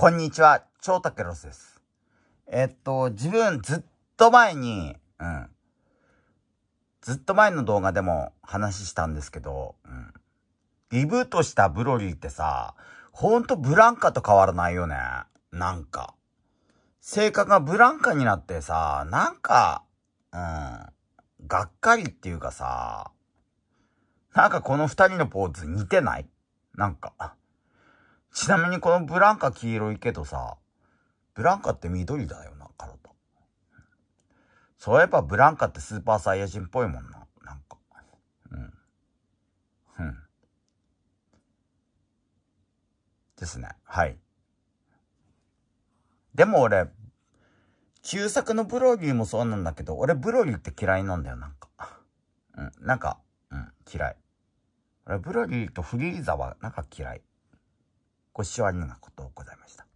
こんにちは、超竹ロスです。えっと、自分ずっと前に、うん。ずっと前の動画でも話したんですけど、うん。リブートしたブロリーってさ、ほんとブランカと変わらないよね。なんか。性格がブランカになってさ、なんか、うん。がっかりっていうかさ、なんかこの二人のポーズ似てないなんか。ちなみにこのブランカ黄色いけどさ、ブランカって緑だよな、体。そういえばブランカってスーパーサイヤ人っぽいもんな、なんか。うん。うん。ですね。はい。でも俺、旧作のブロリーもそうなんだけど、俺ブロリーって嫌いなんだよ、なんか。うん、なんか、うん、嫌い。俺ブロリーとフリーザはなんか嫌い。ご視聴ありがとうございました。